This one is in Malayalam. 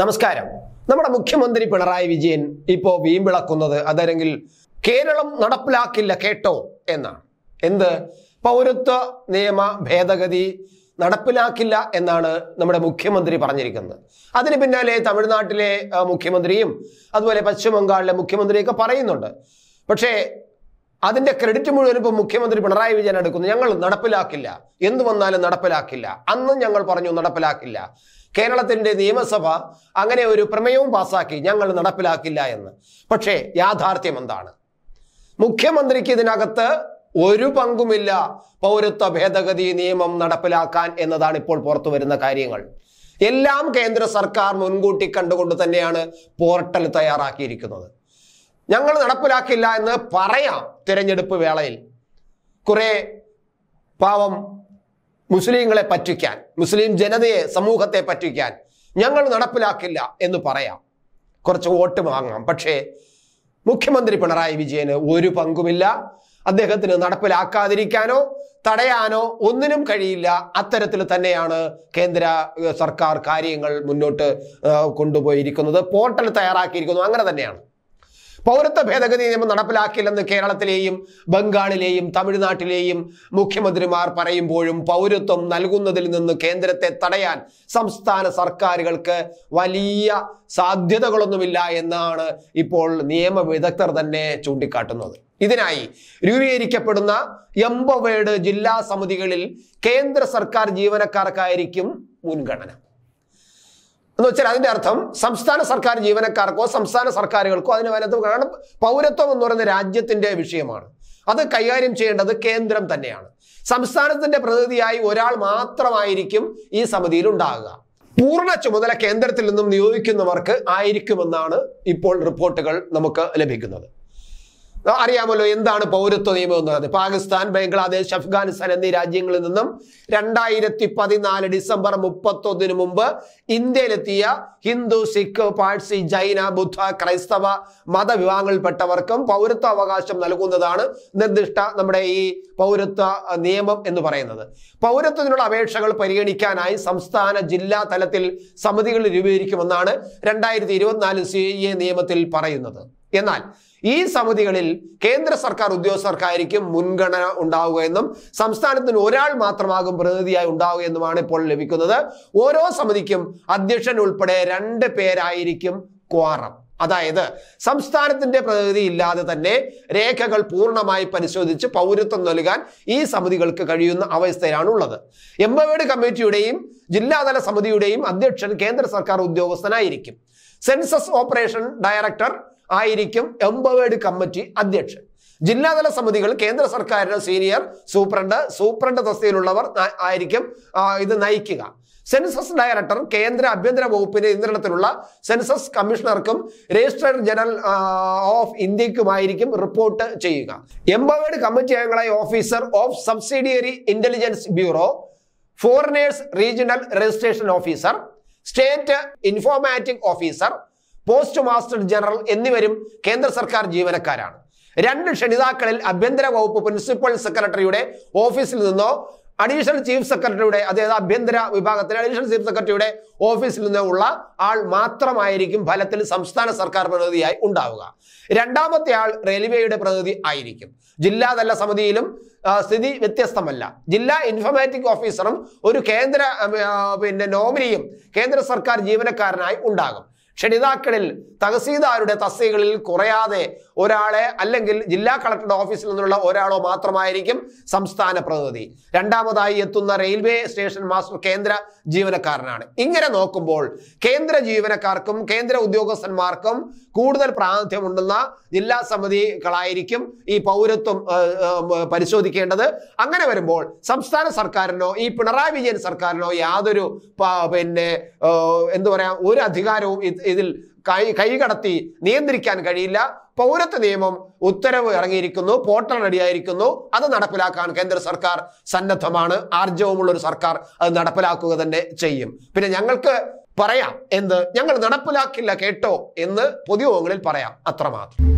നമസ്കാരം നമ്മുടെ മുഖ്യമന്ത്രി പിണറായി വിജയൻ ഇപ്പോ വീമ്പിളക്കുന്നത് അതല്ലെങ്കിൽ കേരളം നടപ്പിലാക്കില്ല കേട്ടോ എന്നാണ് എന്ത് പൗരത്വ നിയമ ഭേദഗതി നടപ്പിലാക്കില്ല എന്നാണ് നമ്മുടെ മുഖ്യമന്ത്രി പറഞ്ഞിരിക്കുന്നത് അതിന് പിന്നാലെ തമിഴ്നാട്ടിലെ മുഖ്യമന്ത്രിയും അതുപോലെ പശ്ചിമ ബംഗാളിലെ മുഖ്യമന്ത്രിയൊക്കെ പറയുന്നുണ്ട് പക്ഷേ അതിന്റെ ക്രെഡിറ്റ് മുഴുവൻ ഇപ്പോൾ മുഖ്യമന്ത്രി പിണറായി വിജയൻ എടുക്കുന്നു ഞങ്ങൾ നടപ്പിലാക്കില്ല എന്ത് വന്നാലും നടപ്പിലാക്കില്ല അന്നും ഞങ്ങൾ പറഞ്ഞു നടപ്പിലാക്കില്ല കേരളത്തിന്റെ നിയമസഭ അങ്ങനെ ഒരു പ്രമേയവും പാസാക്കി ഞങ്ങൾ നടപ്പിലാക്കില്ല എന്ന് പക്ഷേ യാഥാർത്ഥ്യം എന്താണ് മുഖ്യമന്ത്രിക്ക് ഇതിനകത്ത് ഒരു പങ്കുമില്ല പൗരത്വ ഭേദഗതി നിയമം നടപ്പിലാക്കാൻ എന്നതാണ് ഇപ്പോൾ പുറത്തു വരുന്ന കാര്യങ്ങൾ എല്ലാം കേന്ദ്ര സർക്കാർ മുൻകൂട്ടി കണ്ടുകൊണ്ട് തന്നെയാണ് പോർട്ടൽ തയ്യാറാക്കിയിരിക്കുന്നത് ഞങ്ങൾ നടപ്പിലാക്കില്ല എന്ന് പറയാം തിരഞ്ഞെടുപ്പ് വേളയിൽ കുറേ പാവം മുസ്ലിങ്ങളെ പറ്റിക്കാൻ മുസ്ലിം ജനതയെ സമൂഹത്തെ പറ്റിക്കാൻ ഞങ്ങൾ നടപ്പിലാക്കില്ല എന്ന് പറയാം കുറച്ച് വോട്ട് വാങ്ങാം പക്ഷേ മുഖ്യമന്ത്രി പിണറായി വിജയന് ഒരു പങ്കുമില്ല അദ്ദേഹത്തിന് നടപ്പിലാക്കാതിരിക്കാനോ തടയാനോ ഒന്നിനും കഴിയില്ല അത്തരത്തിൽ തന്നെയാണ് കേന്ദ്ര സർക്കാർ കാര്യങ്ങൾ മുന്നോട്ട് കൊണ്ടുപോയിരിക്കുന്നത് പോർട്ടൽ തയ്യാറാക്കിയിരിക്കുന്നു അങ്ങനെ തന്നെയാണ് പൗരത്വ ഭേദഗതി നിയമം നടപ്പിലാക്കില്ലെന്ന് കേരളത്തിലെയും ബംഗാളിലെയും തമിഴ്നാട്ടിലെയും മുഖ്യമന്ത്രിമാർ പറയുമ്പോഴും പൗരത്വം നൽകുന്നതിൽ നിന്ന് കേന്ദ്രത്തെ തടയാൻ സംസ്ഥാന സർക്കാരുകൾക്ക് വലിയ സാധ്യതകളൊന്നുമില്ല എന്നാണ് ഇപ്പോൾ നിയമ വിദഗ്ധർ തന്നെ ചൂണ്ടിക്കാട്ടുന്നത് ഇതിനായി രൂപീകരിക്കപ്പെടുന്ന എംപവേർഡ് ജില്ലാ സമിതികളിൽ കേന്ദ്ര സർക്കാർ ജീവനക്കാർക്കായിരിക്കും മുൻഗണന എന്ന് വെച്ചാൽ അതിന്റെ അർത്ഥം സംസ്ഥാന സർക്കാർ ജീവനക്കാർക്കോ സംസ്ഥാന സർക്കാരുകൾക്കോ അതിന് വനത്വം കാരണം പൗരത്വം എന്ന് പറയുന്ന രാജ്യത്തിന്റെ വിഷയമാണ് അത് കൈകാര്യം ചെയ്യേണ്ടത് കേന്ദ്രം തന്നെയാണ് സംസ്ഥാനത്തിന്റെ പ്രതിനിധിയായി ഒരാൾ മാത്രമായിരിക്കും ഈ സമിതിയിൽ ഉണ്ടാകുക പൂർണ്ണ ചുമതല കേന്ദ്രത്തിൽ നിന്നും നിയോഗിക്കുന്നവർക്ക് ആയിരിക്കുമെന്നാണ് ഇപ്പോൾ റിപ്പോർട്ടുകൾ നമുക്ക് ലഭിക്കുന്നത് അറിയാമല്ലോ എന്താണ് പൗരത്വ നിയമം എന്ന് പറയുന്നത് പാകിസ്ഥാൻ ബംഗ്ലാദേശ് അഫ്ഗാനിസ്ഥാൻ എന്നീ രാജ്യങ്ങളിൽ നിന്നും രണ്ടായിരത്തി പതിനാല് ഡിസംബർ മുപ്പത്തൊന്നിന് മുമ്പ് ഇന്ത്യയിലെത്തിയ ഹിന്ദു സിഖ് പാഴ്സി ജൈന ബുദ്ധ ക്രൈസ്തവ മതവിഭാഗങ്ങളിൽപ്പെട്ടവർക്കും പൗരത്വ അവകാശം നൽകുന്നതാണ് നിർദ്ദിഷ്ട നമ്മുടെ ഈ പൗരത്വ നിയമം എന്ന് പറയുന്നത് പൗരത്വത്തിനുള്ള അപേക്ഷകൾ പരിഗണിക്കാനായി സംസ്ഥാന ജില്ലാ തലത്തിൽ സമിതികൾ രൂപീകരിക്കുമെന്നാണ് രണ്ടായിരത്തി ഇരുപത്തിനാല് സി എ നിയമത്തിൽ പറയുന്നത് എന്നാൽ ഈ സമിതികളിൽ കേന്ദ്ര സർക്കാർ ഉദ്യോഗസ്ഥർക്കായിരിക്കും മുൻഗണന ഉണ്ടാവുകയെന്നും എന്നും സംസ്ഥാനത്തിന് ഒരാൾ മാത്രമാകും പ്രതിനിധിയായി ഉണ്ടാവുകയെന്നുമാണ് ഇപ്പോൾ ലഭിക്കുന്നത് ഓരോ സമിതിക്കും അധ്യക്ഷൻ ഉൾപ്പെടെ രണ്ട് പേരായിരിക്കും ക്വാറം അതായത് സംസ്ഥാനത്തിന്റെ പ്രതിനിധി ഇല്ലാതെ തന്നെ രേഖകൾ പൂർണ്ണമായി പരിശോധിച്ച് പൗരത്വം നൽകാൻ ഈ സമിതികൾക്ക് കഴിയുന്ന അവസ്ഥയിലാണ് ഉള്ളത് എംബവേഡ് കമ്മിറ്റിയുടെയും ജില്ലാതല സമിതിയുടെയും അധ്യക്ഷൻ കേന്ദ്ര സർക്കാർ ഉദ്യോഗസ്ഥനായിരിക്കും സെൻസസ് ഓപ്പറേഷൻ ഡയറക്ടർ ആയിരിക്കും എംപവേർഡ് കമ്മിറ്റി അധ്യക്ഷൻ ജില്ലാതല സമിതികൾ കേന്ദ്ര സർക്കാരിന്റെ സീനിയർ സൂപ്രണ്ട് സൂപ്രണ്ട് തസ്തിയിലുള്ളവർ ആയിരിക്കും ഇത് നയിക്കുക സെൻസസ് ഡയറക്ടർ കേന്ദ്ര ആഭ്യന്തര വകുപ്പിന്റെ നിയന്ത്രണത്തിലുള്ള സെൻസസ് കമ്മീഷണർക്കും രജിസ്ട്രേഡ് ജനറൽ ഓഫ് ഇന്ത്യക്കുമായിരിക്കും റിപ്പോർട്ട് ചെയ്യുക എംപവേർഡ് കമ്മിറ്റി അംഗങ്ങളായ officer of subsidiary intelligence bureau foreigners regional registration officer state informatic officer post master general എന്നിവരും കേന്ദ്ര സർക്കാർ ജീവനക്കാരാണ് രണ്ട് ക്ഷണിതാക്കളിൽ ആഭ്യന്തര വകുപ്പ് പ്രിൻസിപ്പൽ സെക്രട്ടറിയുടെ ഓഫീസിൽ നിന്നോ അഡീഷണൽ ചീഫ് സെക്രട്ടറിയുടെ അതായത് ആഭ്യന്തര വിഭാഗത്തിലെ അഡീഷണൽ ചീഫ് സെക്രട്ടറിയുടെ ഓഫീസിൽ ഉള്ള ആൾ മാത്രമായിരിക്കും ഫലത്തിൽ സംസ്ഥാന സർക്കാർ പ്രതിനിധിയായി ഉണ്ടാവുക രണ്ടാമത്തെ ആൾ റെയിൽവേയുടെ പ്രതിനിധി ആയിരിക്കും ജില്ലാതല സമിതിയിലും സ്ഥിതി വ്യത്യസ്തമല്ല ജില്ലാ ഇൻഫർമാറ്റിക് ഓഫീസറും ഒരു കേന്ദ്ര പിന്നെ നോമിനിയും കേന്ദ്ര സർക്കാർ ജീവനക്കാരനായി ഉണ്ടാകും ക്ഷണിതാക്കളിൽ തഹസീദാരുടെ തസ്തികകളിൽ കുറയാതെ ഒരാളെ അല്ലെങ്കിൽ ജില്ലാ കളക്ടറുടെ ഓഫീസിൽ നിന്നുള്ള ഒരാളോ മാത്രമായിരിക്കും സംസ്ഥാന പ്രതിനിധി രണ്ടാമതായി എത്തുന്ന റെയിൽവേ സ്റ്റേഷൻ മാസ്റ്റർ കേന്ദ്ര ജീവനക്കാരനാണ് ഇങ്ങനെ നോക്കുമ്പോൾ കേന്ദ്ര ജീവനക്കാർക്കും കേന്ദ്ര ഉദ്യോഗസ്ഥന്മാർക്കും കൂടുതൽ പ്രാതിനിധ്യമുണ്ടെന്ന ജില്ലാ സമിതികളായിരിക്കും ഈ പൗരത്വം പരിശോധിക്കേണ്ടത് അങ്ങനെ വരുമ്പോൾ സംസ്ഥാന സർക്കാരിനോ ഈ പിണറായി വിജയൻ സർക്കാരിനോ യാതൊരു പിന്നെ എന്തു പറയാ ഒരു അധികാരവും ഇതിൽ കൈ കൈകടത്തി നിയന്ത്രിക്കാൻ കഴിയില്ല പൗരത്വ നിയമം ഉത്തരവ് ഇറങ്ങിയിരിക്കുന്നു പോർട്ടൽ റെഡിയായിരിക്കുന്നു അത് നടപ്പിലാക്കാൻ കേന്ദ്ര സർക്കാർ സന്നദ്ധമാണ് ആർജവുമുള്ള ഒരു സർക്കാർ അത് നടപ്പിലാക്കുക തന്നെ ചെയ്യും പിന്നെ ഞങ്ങൾക്ക് പറയാം എന്ത് ഞങ്ങൾ നടപ്പിലാക്കില്ല കേട്ടോ എന്ന് പൊതുയോഗങ്ങളിൽ പറയാം അത്രമാത്രം